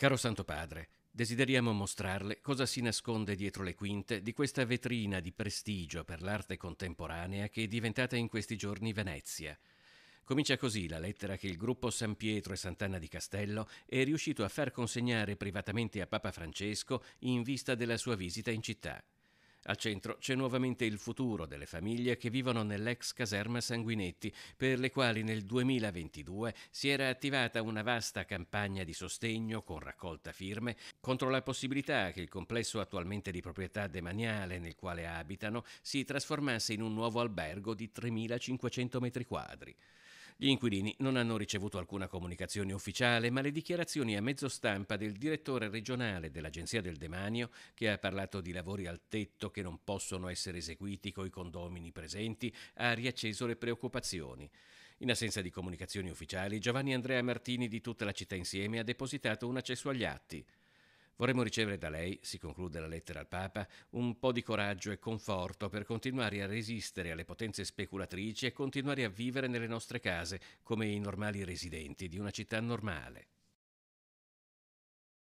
Caro Santo Padre, desideriamo mostrarle cosa si nasconde dietro le quinte di questa vetrina di prestigio per l'arte contemporanea che è diventata in questi giorni Venezia. Comincia così la lettera che il gruppo San Pietro e Sant'Anna di Castello è riuscito a far consegnare privatamente a Papa Francesco in vista della sua visita in città. Al centro c'è nuovamente il futuro delle famiglie che vivono nell'ex caserma Sanguinetti, per le quali nel 2022 si era attivata una vasta campagna di sostegno con raccolta firme contro la possibilità che il complesso attualmente di proprietà demaniale nel quale abitano si trasformasse in un nuovo albergo di 3.500 metri quadri. Gli inquilini non hanno ricevuto alcuna comunicazione ufficiale, ma le dichiarazioni a mezzo stampa del direttore regionale dell'Agenzia del Demanio, che ha parlato di lavori al tetto che non possono essere eseguiti coi condomini presenti, ha riacceso le preoccupazioni. In assenza di comunicazioni ufficiali, Giovanni Andrea Martini di tutta la città insieme ha depositato un accesso agli atti. Vorremmo ricevere da lei, si conclude la lettera al Papa, un po' di coraggio e conforto per continuare a resistere alle potenze speculatrici e continuare a vivere nelle nostre case come i normali residenti di una città normale.